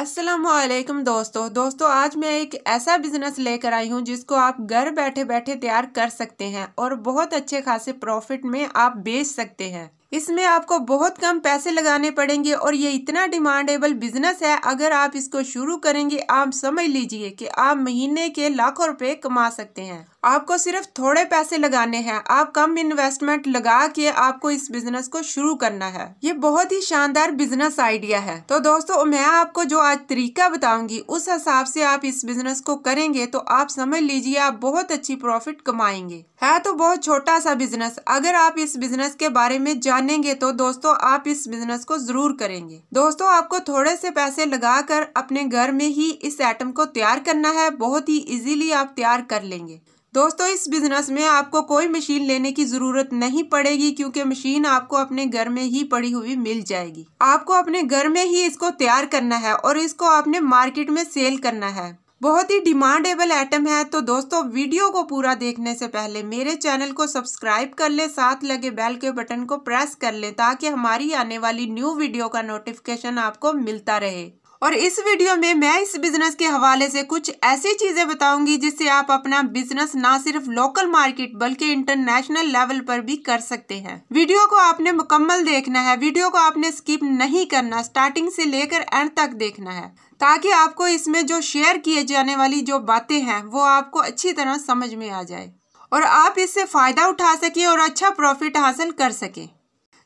असलकम दोस्तों दोस्तों आज मैं एक ऐसा बिज़नेस लेकर आई हूँ जिसको आप घर बैठे बैठे तैयार कर सकते हैं और बहुत अच्छे खासे प्रॉफिट में आप बेच सकते हैं इसमें आपको बहुत कम पैसे लगाने पड़ेंगे और ये इतना डिमांडेबल बिज़नेस है अगर आप इसको शुरू करेंगे आप समझ लीजिए कि आप महीने के लाखों रुपए कमा सकते हैं आपको सिर्फ थोड़े पैसे लगाने हैं आप कम इन्वेस्टमेंट लगा के आपको इस बिजनेस को शुरू करना है ये बहुत ही शानदार बिजनेस आइडिया है तो दोस्तों मैं आपको जो आज तरीका बताऊंगी उस हिसाब से आप इस बिजनेस को करेंगे तो आप समझ लीजिए आप बहुत अच्छी प्रॉफिट कमाएंगे है तो बहुत छोटा सा बिजनेस अगर आप इस बिजनेस के बारे में जानेंगे तो दोस्तों आप इस बिजनेस को जरूर करेंगे दोस्तों आपको थोड़े से पैसे लगा कर अपने घर में ही इस आइटम को तैयार करना है बहुत ही इजीली आप तैयार कर लेंगे दोस्तों इस बिज़नेस में आपको कोई मशीन लेने की ज़रूरत नहीं पड़ेगी क्योंकि मशीन आपको अपने घर में ही पड़ी हुई मिल जाएगी आपको अपने घर में ही इसको तैयार करना है और इसको आपने मार्केट में सेल करना है बहुत ही डिमांडेबल आइटम है तो दोस्तों वीडियो को पूरा देखने से पहले मेरे चैनल को सब्सक्राइब कर लें साथ लगे बेल के बटन को प्रेस कर लें ताकि हमारी आने वाली न्यू वीडियो का नोटिफिकेशन आपको मिलता रहे और इस वीडियो में मैं इस बिज़नेस के हवाले से कुछ ऐसी चीज़ें बताऊंगी जिससे आप अपना बिज़नेस ना सिर्फ लोकल मार्केट बल्कि इंटरनेशनल लेवल पर भी कर सकते हैं वीडियो को आपने मुकम्मल देखना है वीडियो को आपने स्किप नहीं करना स्टार्टिंग से लेकर एंड तक देखना है ताकि आपको इसमें जो शेयर किए जाने वाली जो बातें हैं वो आपको अच्छी तरह समझ में आ जाए और आप इससे फ़ायदा उठा सके और अच्छा प्रॉफिट हासिल कर सके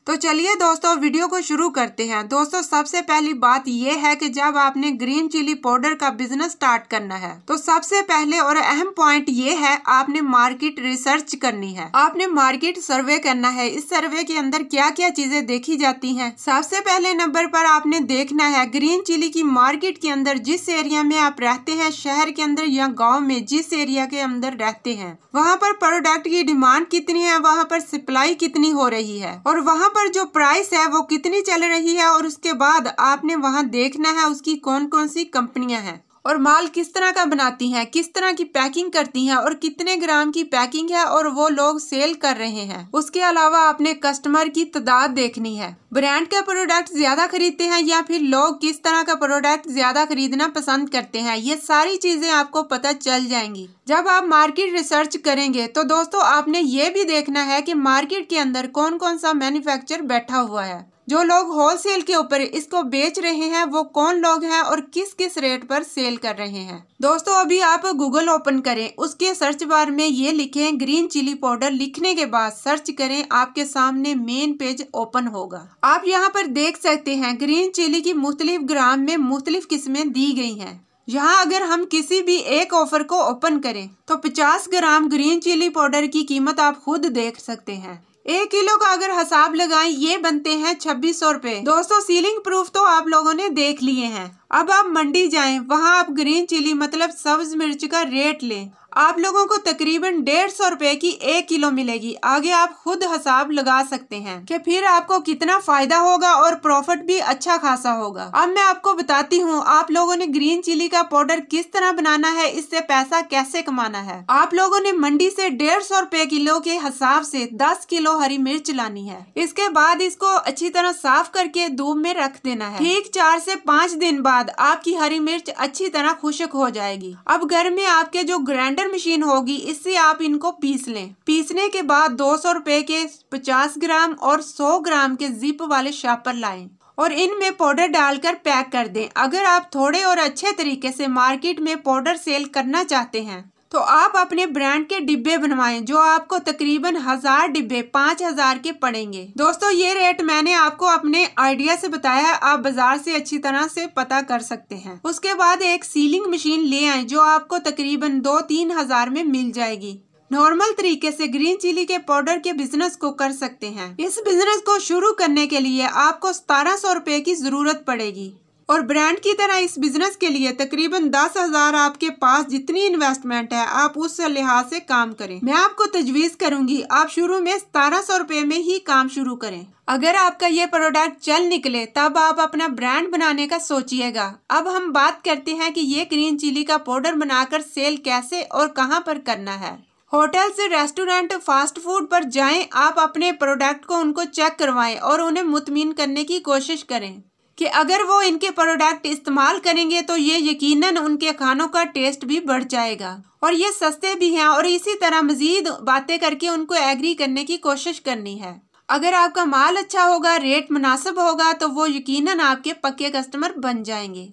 तो चलिए दोस्तों वीडियो को शुरू करते हैं दोस्तों सबसे पहली बात यह है कि जब आपने ग्रीन चिली पाउडर का बिजनेस स्टार्ट करना है तो सबसे पहले और अहम पॉइंट ये है आपने मार्केट रिसर्च करनी है आपने मार्केट सर्वे करना है इस सर्वे के अंदर क्या क्या चीजें देखी जाती है सबसे पहले नंबर पर आपने देखना है ग्रीन चिली की मार्केट के अंदर जिस एरिया में आप रहते हैं शहर के अंदर या गाँव में जिस एरिया के अंदर रहते हैं वहाँ पर प्रोडक्ट की डिमांड कितनी है वहाँ पर सप्लाई कितनी हो रही है और वहाँ पर जो प्राइस है वो कितनी चल रही है और उसके बाद आपने वहाँ देखना है उसकी कौन कौन सी कंपनियाँ हैं और माल किस तरह का बनाती हैं किस तरह की पैकिंग करती हैं और कितने ग्राम की पैकिंग है और वो लोग सेल कर रहे हैं उसके अलावा आपने कस्टमर की तादाद देखनी है ब्रांड का प्रोडक्ट ज्यादा खरीदते हैं या फिर लोग किस तरह का प्रोडक्ट ज्यादा खरीदना पसंद करते हैं ये सारी चीजें आपको पता चल जाएंगी जब आप मार्केट रिसर्च करेंगे तो दोस्तों आपने ये भी देखना है कि मार्केट के अंदर कौन कौन सा मैन्युफैक्चर बैठा हुआ है जो लोग होलसेल के ऊपर इसको बेच रहे हैं वो कौन लोग हैं और किस किस रेट पर सेल कर रहे हैं दोस्तों अभी आप गूगल ओपन करें उसके सर्च बार में ये लिखें ग्रीन चिली पाउडर लिखने के बाद सर्च करें आपके सामने मेन पेज ओपन होगा आप यहाँ पर देख सकते हैं ग्रीन चिली की मुख्तलिफ ग्राम में मुख्तलिफ किस्में दी गई है यहाँ अगर हम किसी भी एक ऑफर को ओपन करें तो 50 ग्राम ग्रीन चिली पाउडर की कीमत आप खुद देख सकते हैं एक किलो का अगर हिसाब लगाएं ये बनते हैं छब्बीस सौ रूपए दोस्तों सीलिंग प्रूफ तो आप लोगों ने देख लिए हैं अब आप मंडी जाएं वहाँ आप ग्रीन चिली मतलब सब्ज मिर्च का रेट लें आप लोगों को तकरीबन डेढ़ सौ रुपए की एक किलो मिलेगी आगे आप खुद हिसाब लगा सकते हैं कि फिर आपको कितना फायदा होगा और प्रॉफिट भी अच्छा खासा होगा अब मैं आपको बताती हूँ आप लोगों ने ग्रीन चिली का पाउडर किस तरह बनाना है इससे पैसा कैसे कमाना है आप लोगों ने मंडी से डेढ़ सौ रूपए किलो के हिसाब से दस किलो हरी मिर्च लानी है इसके बाद इसको अच्छी तरह साफ करके धूप में रख देना है ठीक चार से पाँच दिन बाद आपकी हरी मिर्च अच्छी तरह खुशक हो जाएगी अब घर में आपके जो ग्राइंडर ग्राइंडर मशीन होगी इससे आप इनको पीस लें पीसने के बाद दो सौ रुपए के पचास ग्राम और सौ ग्राम के जिप वाले शापर लाएं और इनमें पाउडर डालकर पैक कर दें अगर आप थोड़े और अच्छे तरीके से मार्केट में पाउडर सेल करना चाहते हैं तो आप अपने ब्रांड के डिब्बे बनवाएं जो आपको तकरीबन हज़ार डिब्बे पाँच हज़ार के पड़ेंगे दोस्तों ये रेट मैंने आपको अपने आइडिया से बताया है आप बाजार से अच्छी तरह से पता कर सकते हैं उसके बाद एक सीलिंग मशीन ले आए जो आपको तकरीबन दो तीन हज़ार में मिल जाएगी नॉर्मल तरीके से ग्रीन चिली के पाउडर के बिजनेस को कर सकते हैं इस बिजनेस को शुरू करने के लिए आपको सतारह सौ रूपए की जरूरत पड़ेगी और ब्रांड की तरह इस बिज़नेस के लिए तकरीबन दस हज़ार आपके पास जितनी इन्वेस्टमेंट है आप उस लिहाज से काम करें मैं आपको तजवीज़ करूंगी आप शुरू में सतारह सौ रूपए में ही काम शुरू करें अगर आपका ये प्रोडक्ट चल निकले तब आप अपना ब्रांड बनाने का सोचिएगा अब हम बात करते हैं कि ये ग्रीन चिली का पाउडर बनाकर सेल कैसे और कहाँ पर करना है होटल्स रेस्टोरेंट फास्ट फूड पर जाएं आप अपने प्रोडक्ट को उनको चेक करवाएं और उन्हें मुतमिन करने की कोशिश करें कि अगर वो इनके प्रोडक्ट इस्तेमाल करेंगे तो ये यकीनन उनके खानों का टेस्ट भी बढ़ जाएगा और ये सस्ते भी हैं और इसी तरह मज़ीद बातें करके उनको एग्री करने की कोशिश करनी है अगर आपका माल अच्छा होगा रेट मुनासिब होगा तो वो यकीनन आपके पक्के कस्टमर बन जाएंगे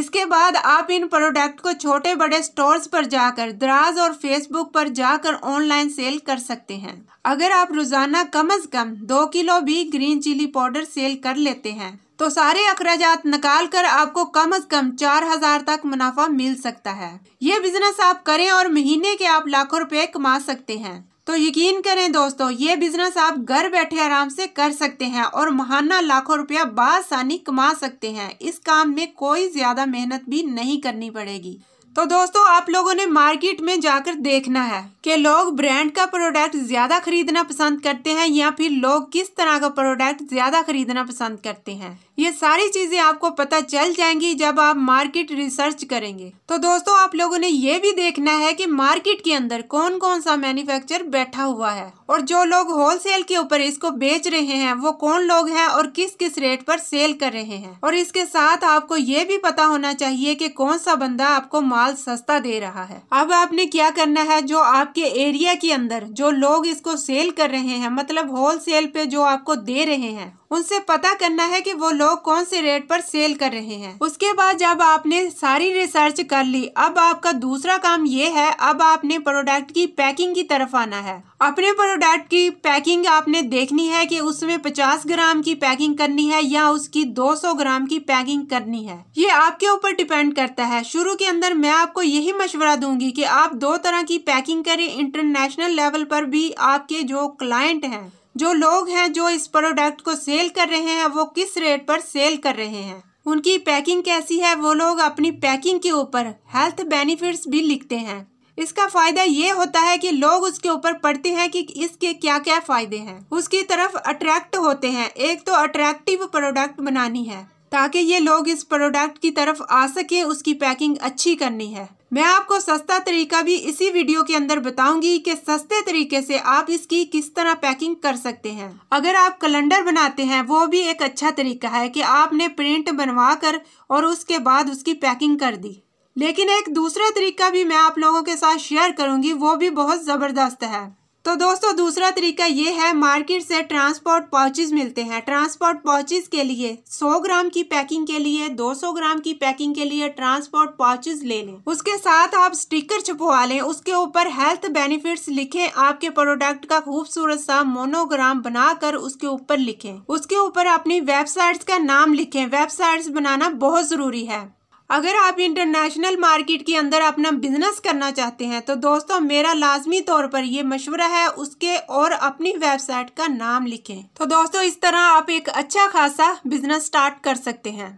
इसके बाद आप इन प्रोडक्ट को छोटे बड़े स्टोर्स पर जाकर दराज और फेसबुक पर जाकर ऑनलाइन सेल कर सकते हैं अगर आप रोज़ाना कम अज़ कम दो किलो भी ग्रीन चिली पाउडर सेल कर लेते हैं तो सारे अखराज निकाल कर आपको कम अज कम चार हजार तक मुनाफा मिल सकता है ये बिजनेस आप करें और महीने के आप लाखों रुपए कमा सकते हैं तो यकीन करें दोस्तों ये बिजनेस आप घर बैठे आराम से कर सकते हैं और महाना लाखों रुपया बासानी कमा सकते हैं इस काम में कोई ज्यादा मेहनत भी नहीं करनी पड़ेगी तो दोस्तों आप लोगों ने मार्केट में जाकर देखना है कि लोग ब्रांड का प्रोडक्ट ज़्यादा खरीदना पसंद करते हैं या फिर लोग किस तरह का प्रोडक्ट ज़्यादा खरीदना पसंद करते हैं ये सारी चीज़ें आपको पता चल जाएंगी जब आप मार्केट रिसर्च करेंगे तो दोस्तों आप लोगों ने ये भी देखना है कि मार्केट के अंदर कौन कौन सा मैन्युफैक्चर बैठा हुआ है और जो लोग होलसेल के ऊपर इसको बेच रहे हैं वो कौन लोग हैं और किस किस रेट पर सेल कर रहे हैं और इसके साथ आपको ये भी पता होना चाहिए कि कौन सा बंदा आपको माल सस्ता दे रहा है अब आपने क्या करना है जो आपके एरिया के अंदर जो लोग इसको सेल कर रहे हैं मतलब होलसेल पे जो आपको दे रहे हैं उनसे पता करना है कि वो लोग कौन से रेट पर सेल कर रहे हैं उसके बाद जब आपने सारी रिसर्च कर ली अब आपका दूसरा काम ये है अब आपने प्रोडक्ट की पैकिंग की तरफ आना है अपने प्रोडक्ट की पैकिंग आपने देखनी है कि उसमें 50 ग्राम की पैकिंग करनी है या उसकी 200 ग्राम की पैकिंग करनी है ये आपके ऊपर डिपेंड करता है शुरू के अंदर मैं आपको यही मशवरा दूंगी कि आप दो तरह की पैकिंग करें इंटरनेशनल लेवल पर भी आपके जो क्लाइंट हैं जो लोग हैं जो इस प्रोडक्ट को सेल कर रहे हैं वो किस रेट पर सेल कर रहे हैं उनकी पैकिंग कैसी है वो लोग अपनी पैकिंग के ऊपर हेल्थ बेनिफिट्स भी लिखते हैं इसका फ़ायदा ये होता है कि लोग उसके ऊपर पढ़ते हैं कि इसके क्या क्या फ़ायदे हैं उसकी तरफ अट्रैक्ट होते हैं एक तो अट्रैक्टिव प्रोडक्ट बनानी है ताकि ये लोग इस प्रोडक्ट की तरफ आ सकें उसकी पैकिंग अच्छी करनी है मैं आपको सस्ता तरीका भी इसी वीडियो के अंदर बताऊंगी कि सस्ते तरीके से आप इसकी किस तरह पैकिंग कर सकते हैं अगर आप कैलेंडर बनाते हैं वो भी एक अच्छा तरीका है कि आपने प्रिंट बनवा कर और उसके बाद उसकी पैकिंग कर दी लेकिन एक दूसरा तरीका भी मैं आप लोगों के साथ शेयर करूंगी वो भी बहुत ज़बरदस्त है तो दोस्तों दूसरा तरीका ये है मार्केट से ट्रांसपोर्ट पाउचेज मिलते हैं ट्रांसपोर्ट पाउचेज के लिए 100 ग्राम की पैकिंग के लिए 200 ग्राम की पैकिंग के लिए ट्रांसपोर्ट पाउचेज ले लें उसके साथ आप स्टिकर छपवा लें उसके ऊपर हेल्थ बेनिफिट्स लिखें आपके प्रोडक्ट का खूबसूरत सा मोनोग्राम बनाकर उसके ऊपर लिखें उसके ऊपर अपनी वेबसाइट्स का नाम लिखें वेबसाइट्स बनाना बहुत जरूरी है अगर आप इंटरनेशनल मार्केट के अंदर अपना बिजनेस करना चाहते हैं तो दोस्तों मेरा लाजमी तौर पर ये मशवरा है उसके और अपनी वेबसाइट का नाम लिखें तो दोस्तों इस तरह आप एक अच्छा खासा बिजनेस स्टार्ट कर सकते हैं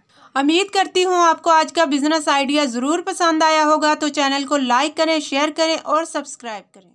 उम्मीद करती हूँ आपको आज का बिजनेस आइडिया ज़रूर पसंद आया होगा तो चैनल को लाइक करें शेयर करें और सब्सक्राइब करें